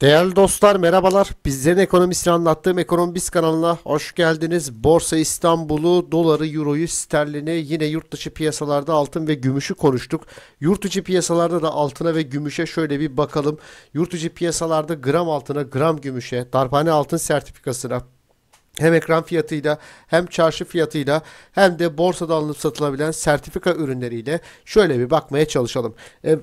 Değerli dostlar merhabalar. Bizlerin ekonomisini anlattığım Ekonomist kanalına hoş geldiniz. Borsa İstanbul'u, doları, euroyu, sterlini yine yurt dışı piyasalarda altın ve gümüşü konuştuk. Yurt dışı piyasalarda da altına ve gümüşe şöyle bir bakalım. Yurt dışı piyasalarda gram altına, gram gümüşe, darphane altın sertifikasına, hem ekran fiyatıyla hem çarşı fiyatıyla hem de borsada alınıp satılabilen sertifika ürünleriyle şöyle bir bakmaya çalışalım. E,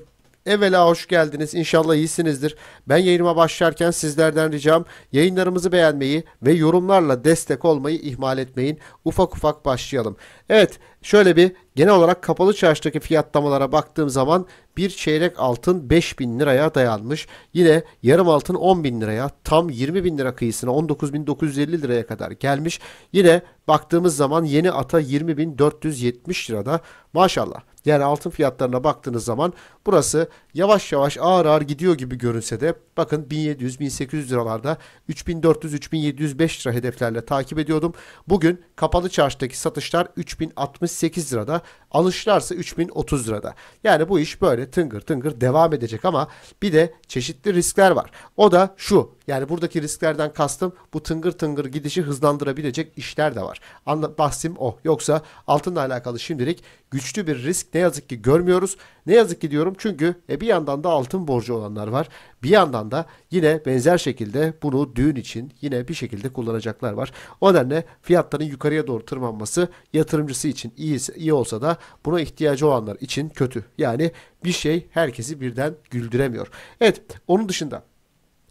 Evvela hoş geldiniz. İnşallah iyisinizdir. Ben yayınıma başlarken sizlerden ricam yayınlarımızı beğenmeyi ve yorumlarla destek olmayı ihmal etmeyin. Ufak ufak başlayalım. Evet şöyle bir genel olarak kapalı çarşıdaki fiyatlamalara baktığım zaman bir çeyrek altın 5000 liraya dayanmış. Yine yarım altın 10 bin liraya tam 20 bin lira kıyısına 19.950 liraya kadar gelmiş. Yine baktığımız zaman yeni ata 20.470 lirada maşallah. Yani altın fiyatlarına baktığınız zaman burası yavaş yavaş ağır ağır gidiyor gibi görünse de bakın 1700-1800 liralarda 3400-3705 lira hedeflerle takip ediyordum. Bugün kapalı çarşıdaki satışlar 3068 lirada Alışlarsa 3030 lirada. Yani bu iş böyle tıngır tıngır devam edecek ama bir de çeşitli riskler var. O da şu. Yani buradaki risklerden kastım bu tıngır tıngır gidişi hızlandırabilecek işler de var. Anla, bahsim o. Yoksa altınla alakalı şimdilik güçlü bir risk ne yazık ki görmüyoruz. Ne yazık ki diyorum çünkü e, bir yandan da altın borcu olanlar var bir yandan da yine benzer şekilde bunu düğün için yine bir şekilde kullanacaklar var. O nedenle fiyatların yukarıya doğru tırmanması yatırımcısı için iyi, iyi olsa da buna ihtiyacı olanlar için kötü. Yani bir şey herkesi birden güldüremiyor. Evet onun dışında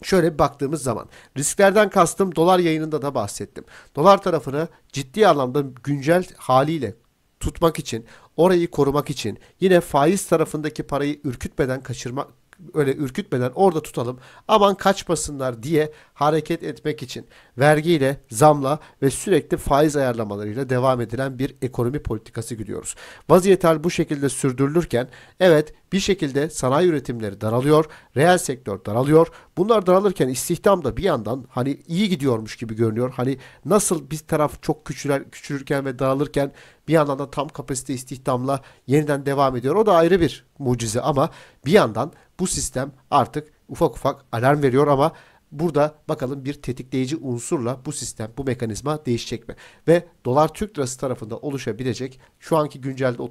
Şöyle bir baktığımız zaman risklerden kastım dolar yayınında da bahsettim. Dolar tarafını ciddi anlamda güncel haliyle tutmak için, orayı korumak için, yine faiz tarafındaki parayı ürkütmeden kaçırmak öyle ürkütmeden orada tutalım. Aman kaçmasınlar diye hareket etmek için vergiyle, zamla ve sürekli faiz ayarlamalarıyla devam edilen bir ekonomi politikası gidiyoruz. Vaziyet bu şekilde sürdürülürken evet bir şekilde sanayi üretimleri daralıyor, reel sektör daralıyor. Bunlar daralırken istihdam da bir yandan hani iyi gidiyormuş gibi görünüyor. Hani nasıl bir taraf çok küçüler, küçülürken ve daralırken bir yandan da tam kapasite istihdamla yeniden devam ediyor. O da ayrı bir mucize ama bir yandan bu sistem artık ufak ufak alarm veriyor ama Burada bakalım bir tetikleyici unsurla bu sistem, bu mekanizma değişecek mi? Ve dolar Türk lirası tarafında oluşabilecek şu anki güncelde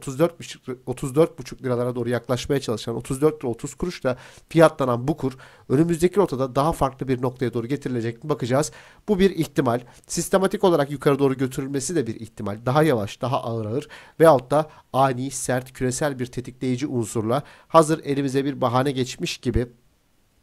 34 buçuk liralara doğru yaklaşmaya çalışan 34 lira 30 kuruşla fiyatlanan bu kur önümüzdeki rotada daha farklı bir noktaya doğru getirilecek mi bakacağız. Bu bir ihtimal. Sistematik olarak yukarı doğru götürülmesi de bir ihtimal. Daha yavaş, daha ağır ağır veyahut da ani, sert, küresel bir tetikleyici unsurla hazır elimize bir bahane geçmiş gibi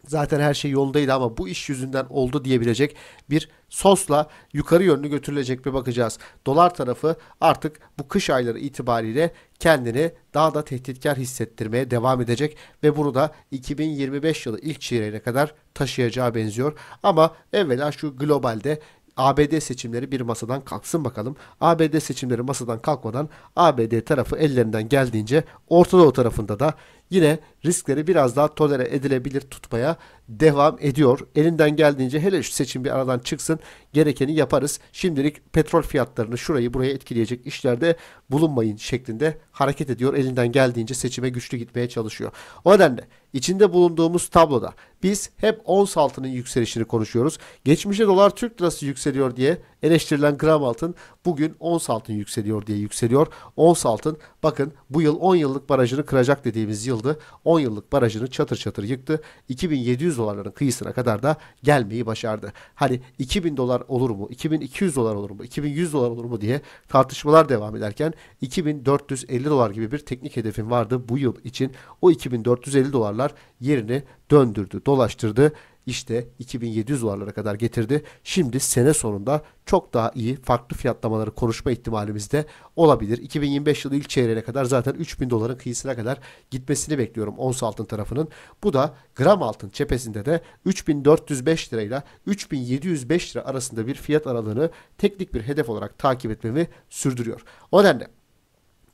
zaten her şey yoldaydı ama bu iş yüzünden oldu diyebilecek bir sosla yukarı yönlü götürülecek bir bakacağız. Dolar tarafı artık bu kış ayları itibariyle kendini daha da tehditkar hissettirmeye devam edecek ve bunu da 2025 yılı ilk çeyreğine kadar taşıyacağı benziyor. Ama evvela şu globalde ABD seçimleri bir masadan kalksın bakalım. ABD seçimleri masadan kalkmadan ABD tarafı ellerinden geldiğince Orta Doğu tarafında da yine riskleri biraz daha tolere edilebilir tutmaya devam ediyor. Elinden geldiğince hele şu seçim bir aradan çıksın gerekeni yaparız. Şimdilik petrol fiyatlarını şurayı buraya etkileyecek işlerde bulunmayın şeklinde hareket ediyor. Elinden geldiğince seçime güçlü gitmeye çalışıyor. O nedenle içinde bulunduğumuz tabloda biz hep ons altının yükselişini konuşuyoruz. Geçmişte dolar Türk lirası yükseliyor diye eleştirilen gram altın bugün ons altın yükseliyor diye yükseliyor. Ons altın bakın bu yıl 10 yıllık barajını kıracak dediğimiz yıldı. 10 yıllık barajını çatır çatır yıktı. 2700 dolarların kıyısına kadar da gelmeyi başardı. Hani 2000 dolar olur mu? 2200 dolar olur mu? 2100 dolar olur mu diye tartışmalar devam ederken 2450 dolar gibi bir teknik hedefim vardı bu yıl için. O 2450 dolarlar yerini döndürdü, dolaştırdı işte 2700 dolarlara kadar getirdi. Şimdi sene sonunda çok daha iyi farklı fiyatlamaları konuşma ihtimalimiz de olabilir. 2025 yılı ilk çeyreğine kadar zaten 3000 doların kıyısına kadar gitmesini bekliyorum ons altın tarafının. Bu da gram altın çepesinde de 3405 lirayla 3705 lira arasında bir fiyat aralığını teknik bir hedef olarak takip etmemi sürdürüyor. O nedenle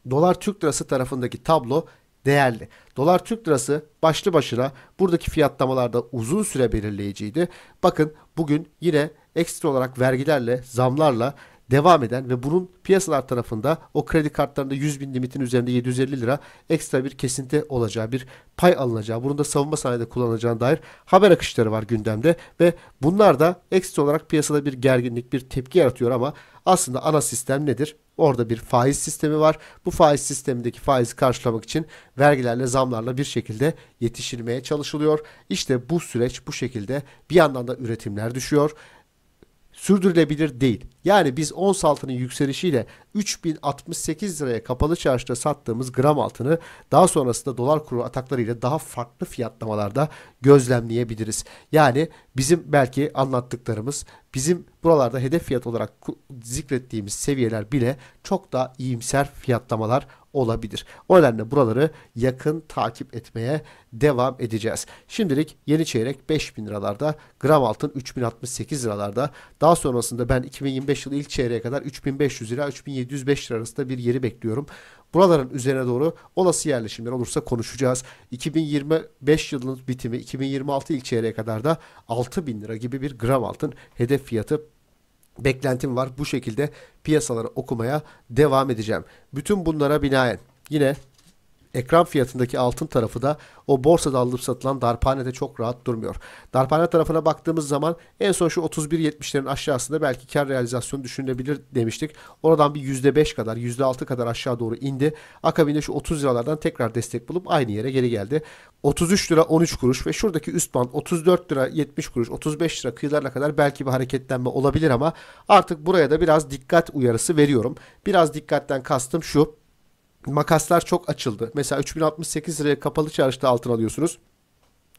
Dolar Türk Lirası tarafındaki tablo değerli. Dolar Türk lirası başlı başına buradaki fiyatlamalarda uzun süre belirleyiciydi. Bakın bugün yine ekstra olarak vergilerle, zamlarla devam eden ve bunun piyasalar tarafında o kredi kartlarında 100 bin limitin üzerinde 750 lira ekstra bir kesinti olacağı, bir pay alınacağı, bunun da savunma sanayide kullanılacağına dair haber akışları var gündemde ve bunlar da ekstra olarak piyasada bir gerginlik, bir tepki yaratıyor ama aslında ana sistem nedir? Orada bir faiz sistemi var. Bu faiz sistemindeki faizi karşılamak için vergilerle zamlarla bir şekilde yetişilmeye çalışılıyor. İşte bu süreç bu şekilde bir yandan da üretimler düşüyor sürdürülebilir değil. Yani biz ons altının yükselişiyle 3068 liraya kapalı çarşıda sattığımız gram altını daha sonrasında dolar kuru ataklarıyla daha farklı fiyatlamalarda gözlemleyebiliriz. Yani bizim belki anlattıklarımız bizim buralarda hedef fiyat olarak zikrettiğimiz seviyeler bile çok daha iyimser fiyatlamalar olabilir. O nedenle buraları yakın takip etmeye devam edeceğiz. Şimdilik yeni çeyrek 5000 liralarda, gram altın 3068 liralarda. Daha sonrasında ben 2025 yılı ilk çeyreğe kadar 3500 lira 3705 lira arasında bir yeri bekliyorum. Buraların üzerine doğru olası yerleşimler olursa konuşacağız. 2025 yılının bitimi 2026 ilk çeyreğe kadar da 6000 lira gibi bir gram altın hedef fiyatı beklentim var. Bu şekilde piyasaları okumaya devam edeceğim. Bütün bunlara binaen yine ekran fiyatındaki altın tarafı da o borsada alınıp satılan darphanede çok rahat durmuyor. Darphane tarafına baktığımız zaman en son şu 31.70'lerin aşağısında belki kar realizasyonu düşünülebilir demiştik. Oradan bir %5 kadar %6 kadar aşağı doğru indi. Akabinde şu 30 liralardan tekrar destek bulup aynı yere geri geldi. 33 lira 13 kuruş ve şuradaki üst band 34 lira 70 kuruş 35 lira kıyılarına kadar belki bir hareketlenme olabilir ama artık buraya da biraz dikkat uyarısı veriyorum. Biraz dikkatten kastım şu makaslar çok açıldı. Mesela 3068 liraya kapalı çarşıda altın alıyorsunuz.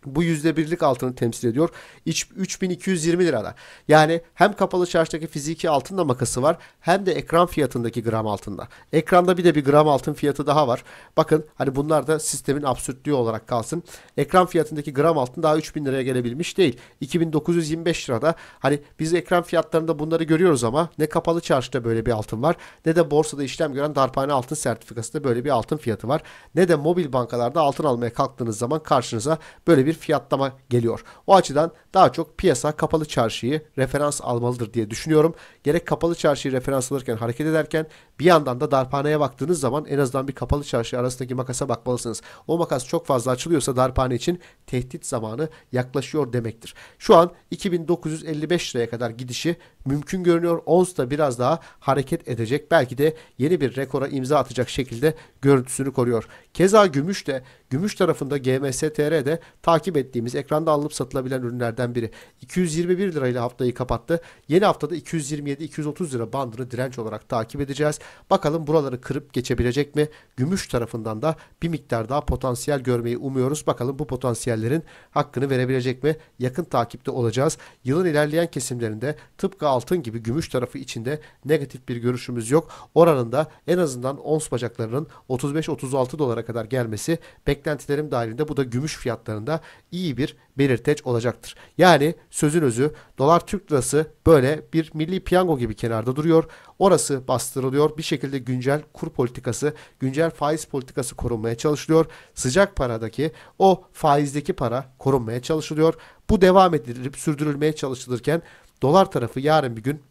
Bu yüzde birlik altını temsil ediyor. 3220 lirada. Yani hem kapalı çarşıdaki fiziki altın da makası var hem de ekran fiyatındaki gram altında. Ekranda bir de bir gram altın fiyatı daha var. Bakın hani bunlar da sistemin absürtlüğü olarak kalsın. Ekran fiyatındaki gram altın daha 3000 liraya gelebilmiş değil. 2925 lirada hani biz ekran fiyatlarında bunları görüyoruz ama ne kapalı çarşıda böyle bir altın var ne de borsada işlem gören darphane altın sertifikasında böyle bir altın fiyatı var. Ne de mobil bankalarda altın almaya kalktığınız zaman karşınıza böyle bir fiyatlama geliyor. O açıdan daha çok piyasa kapalı çarşıyı referans almalıdır diye düşünüyorum. Gerek kapalı çarşıyı referans alırken hareket ederken bir yandan da darphaneye baktığınız zaman en azından bir kapalı çarşı arasındaki makasa bakmalısınız. O makas çok fazla açılıyorsa darphane için tehdit zamanı yaklaşıyor demektir. Şu an 2955 liraya kadar gidişi mümkün görünüyor. Ons da biraz daha hareket edecek. Belki de yeni bir rekora imza atacak şekilde görüntüsünü koruyor. Keza gümüş de gümüş tarafında GMSTR de takip ettiğimiz ekranda alınıp satılabilen ürünlerden biri. 221 lirayla haftayı kapattı. Yeni haftada 227-230 lira bandını direnç olarak takip edeceğiz. Bakalım buraları kırıp geçebilecek mi? Gümüş tarafından da bir miktar daha potansiyel görmeyi umuyoruz. Bakalım bu potansiyellerin hakkını verebilecek mi? Yakın takipte olacağız. Yılın ilerleyen kesimlerinde tıpkı altın gibi gümüş tarafı içinde negatif bir görüşümüz yok. Oranında en azından ons bacaklarının 35-36 dolara kadar gelmesi beklentilerim dahilinde bu da gümüş fiyatlarında iyi bir belirteç olacaktır. Yani sözün özü dolar Türk lirası böyle bir milli piyango gibi kenarda duruyor. Orası bastırılıyor. Bir şekilde güncel kur politikası, güncel faiz politikası korunmaya çalışılıyor. Sıcak paradaki o faizdeki para korunmaya çalışılıyor. Bu devam edilip sürdürülmeye çalışılırken Dolar tarafı yarın bir gün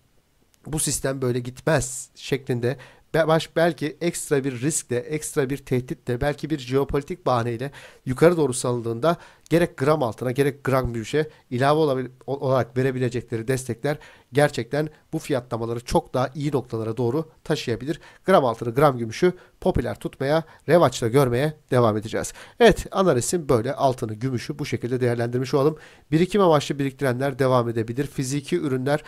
bu sistem böyle gitmez şeklinde baş belki ekstra bir riskle, ekstra bir tehditle, belki bir jeopolitik bahaneyle yukarı doğru salındığında gerek gram altına gerek gram gümüşe ilave olarak verebilecekleri destekler gerçekten bu fiyatlamaları çok daha iyi noktalara doğru taşıyabilir. Gram altını gram gümüşü popüler tutmaya, revaçla görmeye devam edeceğiz. Evet analizim böyle altını gümüşü bu şekilde değerlendirmiş olalım. Birikim amaçlı biriktirenler devam edebilir. Fiziki ürünler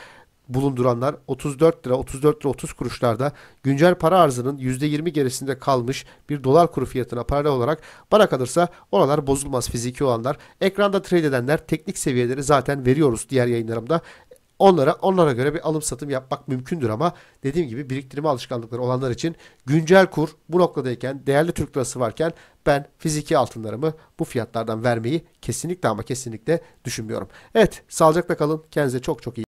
bulunduranlar 34 lira 34 lira 30 kuruşlarda güncel para arzının %20 gerisinde kalmış bir dolar kuru fiyatına paralel olarak bana kalırsa oralar bozulmaz fiziki olanlar. Ekranda trade edenler teknik seviyeleri zaten veriyoruz diğer yayınlarımda. Onlara onlara göre bir alım satım yapmak mümkündür ama dediğim gibi biriktirme alışkanlıkları olanlar için güncel kur bu noktadayken değerli Türk lirası varken ben fiziki altınlarımı bu fiyatlardan vermeyi kesinlikle ama kesinlikle düşünmüyorum. Evet sağlıcakla kalın kendinize çok çok iyi.